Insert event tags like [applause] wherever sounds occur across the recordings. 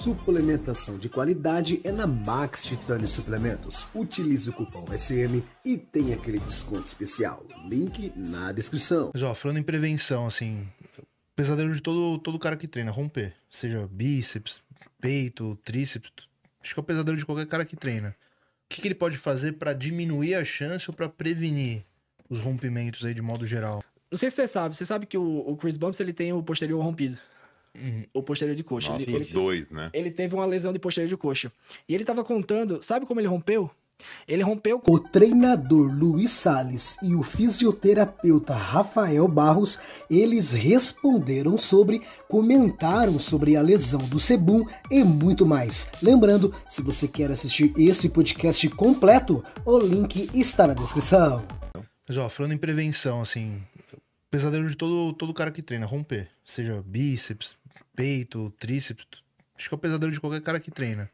Suplementação de qualidade é na Max Titani Suplementos. Utilize o cupom SM e tem aquele desconto especial. Link na descrição. Mas ó, falando em prevenção, assim, pesadelo de todo, todo cara que treina, romper. Seja bíceps, peito, tríceps, acho que é o pesadelo de qualquer cara que treina. O que, que ele pode fazer para diminuir a chance ou para prevenir os rompimentos aí de modo geral? Não sei se você sabe, você sabe que o, o Chris Bumps ele tem o posterior rompido. Uhum. O posterior de coxa. Nossa, ele, os ele, dois, né? Ele teve uma lesão de posterior de coxa. E ele tava contando, sabe como ele rompeu? Ele rompeu. O treinador Luiz Sales e o fisioterapeuta Rafael Barros, eles responderam sobre, comentaram sobre a lesão do Sebum e muito mais. Lembrando, se você quer assistir esse podcast completo, o link está na descrição. Mas ó, falando em prevenção, assim, pesadelo de todo todo cara que treina, romper, seja bíceps, peito, tríceps, acho que é o pesadelo de qualquer cara que treina.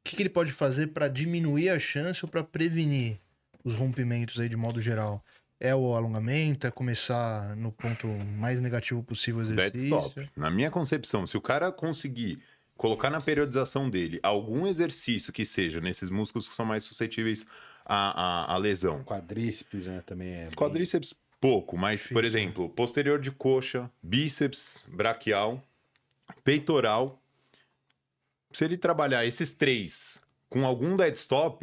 O que, que ele pode fazer para diminuir a chance ou para prevenir os rompimentos aí de modo geral? É o alongamento, é começar no ponto mais negativo possível o exercício. That's top. Na minha concepção, se o cara conseguir colocar na periodização dele algum exercício que seja nesses músculos que são mais suscetíveis à, à, à lesão. Quadríceps, né? Também é. Quadríceps, bem... pouco, mas, Difícil. por exemplo, posterior de coxa, bíceps, braquial peitoral. Se ele trabalhar esses três com algum deadstop,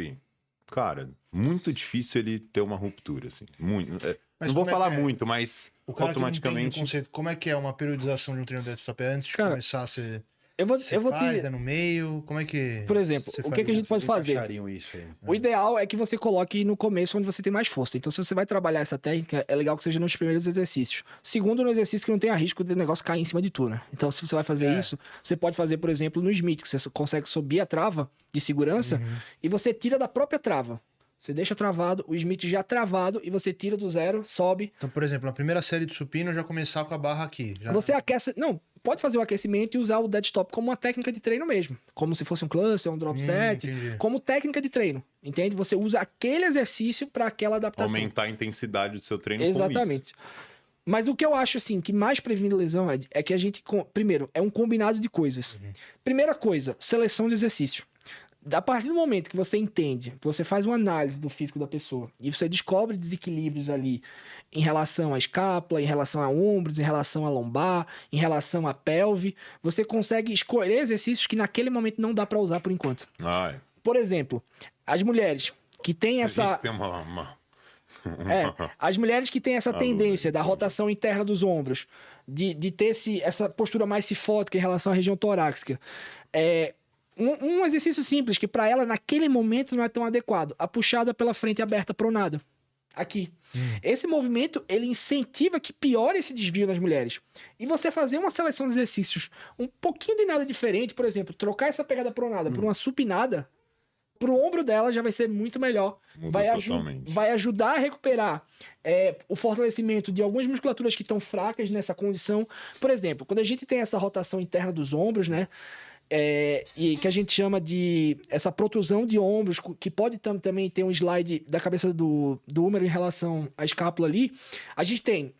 cara, muito difícil ele ter uma ruptura, assim. Muito. É, não vou é falar é? muito, mas automaticamente. Conceito, como é que é uma periodização de um treino de deadstop? É antes de começar a ser. Eu vou, Você eu vou faz, te... é no meio, como é que... Por exemplo, o que, que a gente pode fazer? Isso aí. O é. ideal é que você coloque no começo onde você tem mais força. Então, se você vai trabalhar essa técnica, é legal que seja nos primeiros exercícios. Segundo, no exercício que não tenha risco de negócio cair em cima de tu, né? Então, se você vai fazer é. isso, você pode fazer, por exemplo, no Smith, que você consegue subir a trava de segurança uhum. e você tira da própria trava. Você deixa travado, o Smith já travado e você tira do zero, sobe. Então, por exemplo, na primeira série de supino já começar com a barra aqui. Já... Você aquece. Não, pode fazer o aquecimento e usar o desktop como uma técnica de treino mesmo. Como se fosse um cluster, um drop hum, set, entendi. como técnica de treino. Entende? Você usa aquele exercício para aquela adaptação. Aumentar a intensidade do seu treino Exatamente. Mas o que eu acho, assim, que mais previne lesão, Ed, é que a gente. Primeiro, é um combinado de coisas. Uhum. Primeira coisa, seleção de exercício a partir do momento que você entende, você faz uma análise do físico da pessoa e você descobre desequilíbrios ali em relação à escápula, em relação a ombros, em relação a lombar, em relação à pelve, você consegue escolher exercícios que naquele momento não dá para usar por enquanto. Ai. Por exemplo, as mulheres que têm essa. Uma, uma... [laughs] é, as mulheres que têm essa tendência da rotação interna dos ombros, de, de ter esse, essa postura mais cifótica em relação à região torácica, é, um, um exercício simples que para ela naquele momento não é tão adequado. A puxada pela frente aberta pronada. Aqui. Hum. Esse movimento ele incentiva que piore esse desvio nas mulheres. E você fazer uma seleção de exercícios um pouquinho de nada diferente, por exemplo, trocar essa pegada pronada hum. por uma supinada, pro ombro dela já vai ser muito melhor. vai, aju vai ajudar a recuperar é, o fortalecimento de algumas musculaturas que estão fracas nessa condição. Por exemplo, quando a gente tem essa rotação interna dos ombros, né? é, e que a gente chama de essa protrusão de ombros, que pode tam, também ter um slide da cabeça do, do húmero em relação à escápula ali, a gente tem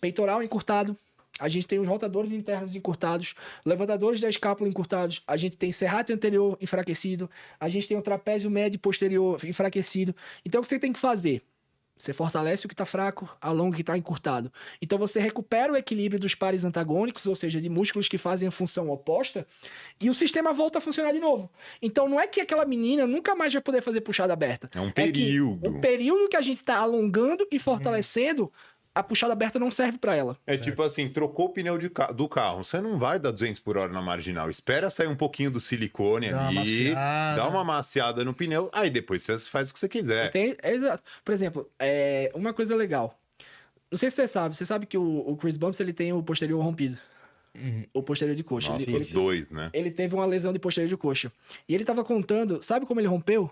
peitoral encurtado, a gente tem os rotadores internos encurtados, levantadores da escápula encurtados, a gente tem serrate anterior enfraquecido, a gente tem o trapézio médio posterior enfraquecido. Então, o que você tem que fazer? Você fortalece o que está fraco, alonga o que está encurtado. Então você recupera o equilíbrio dos pares antagônicos, ou seja, de músculos que fazem a função oposta, e o sistema volta a funcionar de novo. Então não é que aquela menina nunca mais vai poder fazer puxada aberta. É um período. É que, um período que a gente está alongando e fortalecendo. Uhum a puxada aberta não serve para ela. É certo. tipo assim, trocou o pneu de, do carro, você não vai dar 200 por hora na marginal, espera sair um pouquinho do silicone dá ali, uma dá uma maciada no pneu, aí depois você faz o que você quiser. Tem, é, exato. Por exemplo, é, uma coisa legal, não sei se você sabe, você sabe que o, o Chris Bumps ele tem o posterior rompido. Uhum. O posterior de coxa. Nossa, ele, os ele, dois, né? Ele teve uma lesão de posterior de coxa. E ele tava contando, sabe como ele rompeu?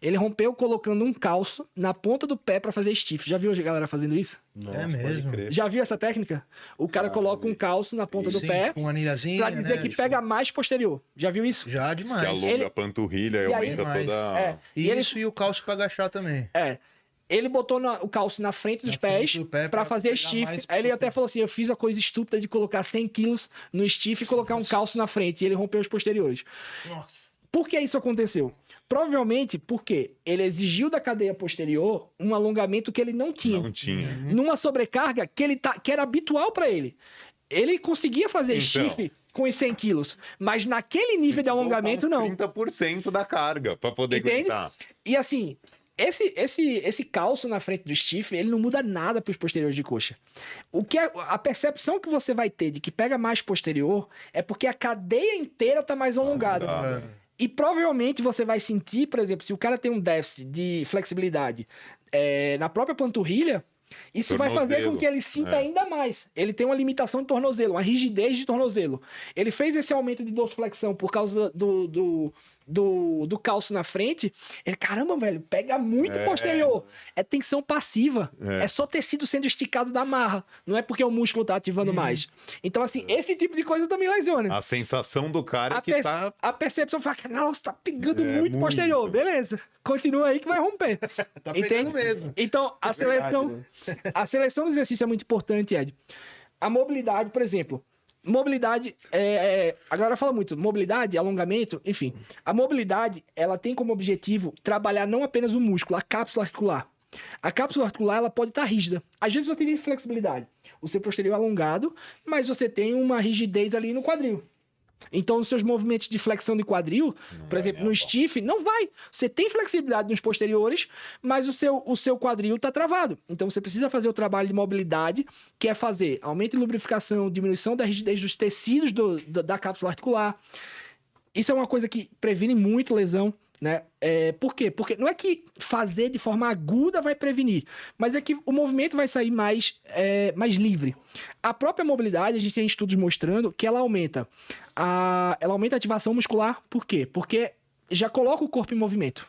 Ele rompeu colocando um calço na ponta do pé para fazer stiff. Já viu a galera fazendo isso? Nossa, é mesmo. Já viu essa técnica? O cara ah, coloca um calço na ponta do pé com anilhazinha, pra dizer né, que pega mais posterior. Já viu isso? Já demais. Que alonga ele... a panturrilha e aumenta toda é. E ele... isso e o calço pra agachar também. É. Ele botou na, o calço na frente dos na pés frente pé para fazer stiff. Aí ele até falou assim: eu fiz a coisa estúpida de colocar 100 quilos no stiff e colocar Nossa. um calço na frente. E ele rompeu os posteriores. Nossa. Por que isso aconteceu? Provavelmente porque ele exigiu da cadeia posterior um alongamento que ele não tinha. Não tinha. Uhum. Numa sobrecarga que, ele tá, que era habitual para ele. Ele conseguia fazer então, chifre com os 100 quilos, mas naquele nível de alongamento, não. 30% da carga para poder Entende? Gritar. E assim, esse, esse, esse calço na frente do stiff, ele não muda nada para os posteriores de coxa. O que é, a percepção que você vai ter de que pega mais posterior é porque a cadeia inteira está mais alongada. Ah, e provavelmente você vai sentir, por exemplo, se o cara tem um déficit de flexibilidade é, na própria panturrilha, isso tornozelo. vai fazer com que ele sinta é. ainda mais. Ele tem uma limitação de tornozelo, uma rigidez de tornozelo. Ele fez esse aumento de dorsiflexão por causa do, do, do, do calço na frente. Ele, caramba, velho, pega muito é. posterior. É tensão passiva. É. é. só tecido sendo esticado da marra. Não é porque o músculo tá ativando hum. mais. Então, assim, é. esse tipo de coisa também lesiona. A sensação do cara é a que tá. A percepção fala, nossa, tá pegando é, muito, muito, posterior. Beleza. Continua aí que vai romper. [laughs] tá Entende? pegando mesmo. Então, a seleção. Verdade, né? A seleção do exercício é muito importante, Ed. A mobilidade, por exemplo. Mobilidade, é, é, a galera fala muito, mobilidade, alongamento, enfim. A mobilidade, ela tem como objetivo trabalhar não apenas o músculo, a cápsula articular. A cápsula articular ela pode estar rígida. Às vezes você tem flexibilidade, o seu posterior é alongado, mas você tem uma rigidez ali no quadril. Então, nos seus movimentos de flexão de quadril, não por é, exemplo, é no stiff, não vai. Você tem flexibilidade nos posteriores, mas o seu, o seu quadril está travado. Então, você precisa fazer o trabalho de mobilidade, que é fazer aumento de lubrificação, diminuição da rigidez dos tecidos do, da, da cápsula articular. Isso é uma coisa que previne muito lesão. Né? É, por quê? Porque não é que fazer de forma aguda vai prevenir, mas é que o movimento vai sair mais, é, mais livre. A própria mobilidade, a gente tem estudos mostrando que ela aumenta a, ela aumenta a ativação muscular, por quê? Porque já coloca o corpo em movimento.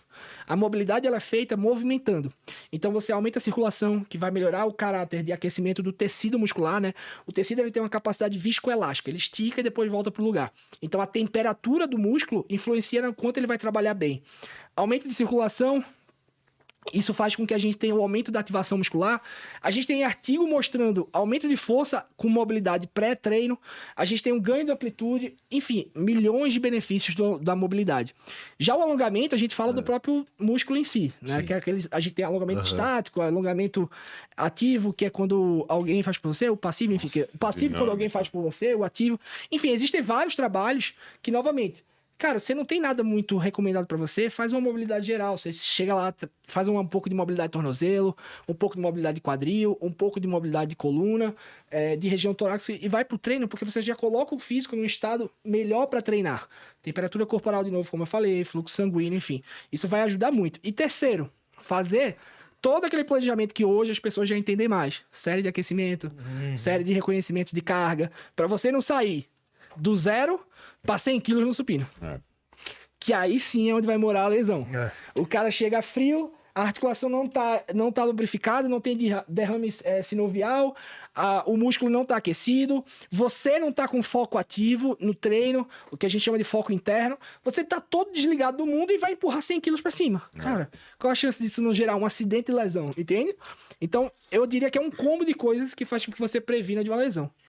A mobilidade ela é feita movimentando. Então você aumenta a circulação, que vai melhorar o caráter de aquecimento do tecido muscular, né? O tecido ele tem uma capacidade viscoelástica, ele estica e depois volta para o lugar. Então a temperatura do músculo influencia no quanto ele vai trabalhar bem. Aumento de circulação, isso faz com que a gente tenha o um aumento da ativação muscular. A gente tem artigo mostrando aumento de força com mobilidade pré-treino. A gente tem um ganho de amplitude. Enfim, milhões de benefícios do, da mobilidade. Já o alongamento, a gente fala do é. próprio músculo em si, né? Que é aquele, a gente tem alongamento uhum. estático, alongamento ativo, que é quando alguém faz por você, o passivo, enfim. É Nossa, o passivo quando alguém faz por você, o ativo. Enfim, existem vários trabalhos que, novamente... Cara, você não tem nada muito recomendado para você, faz uma mobilidade geral. Você chega lá, faz um, um pouco de mobilidade de tornozelo, um pouco de mobilidade de quadril, um pouco de mobilidade de coluna, é, de região torácica e vai pro treino, porque você já coloca o físico num estado melhor para treinar. Temperatura corporal, de novo, como eu falei, fluxo sanguíneo, enfim. Isso vai ajudar muito. E terceiro, fazer todo aquele planejamento que hoje as pessoas já entendem mais. Série de aquecimento, uhum. série de reconhecimento de carga, para você não sair do zero para 100 quilos no supino. É. Que aí sim é onde vai morar a lesão. É. O cara chega frio, a articulação não tá, não tá lubrificada, não tem derrame é, sinovial, a, o músculo não tá aquecido, você não tá com foco ativo no treino, o que a gente chama de foco interno, você tá todo desligado do mundo e vai empurrar 100 quilos para cima. É. Cara, qual a chance disso não gerar um acidente e lesão, entende? Então, eu diria que é um combo de coisas que faz com que você previna de uma lesão.